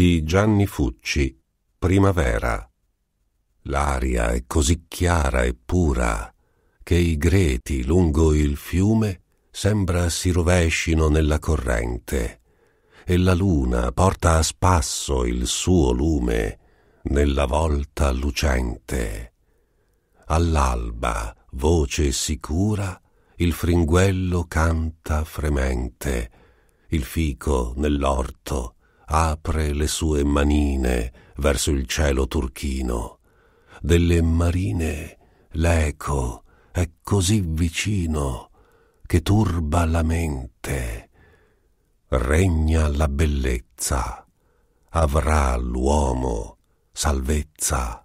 di Gianni Fucci, Primavera. L'aria è così chiara e pura che i greti lungo il fiume sembra si rovescino nella corrente e la luna porta a spasso il suo lume nella volta lucente. All'alba, voce sicura, il fringuello canta fremente, il fico nell'orto apre le sue manine verso il cielo turchino. Delle marine l'eco è così vicino che turba la mente. Regna la bellezza, avrà l'uomo salvezza.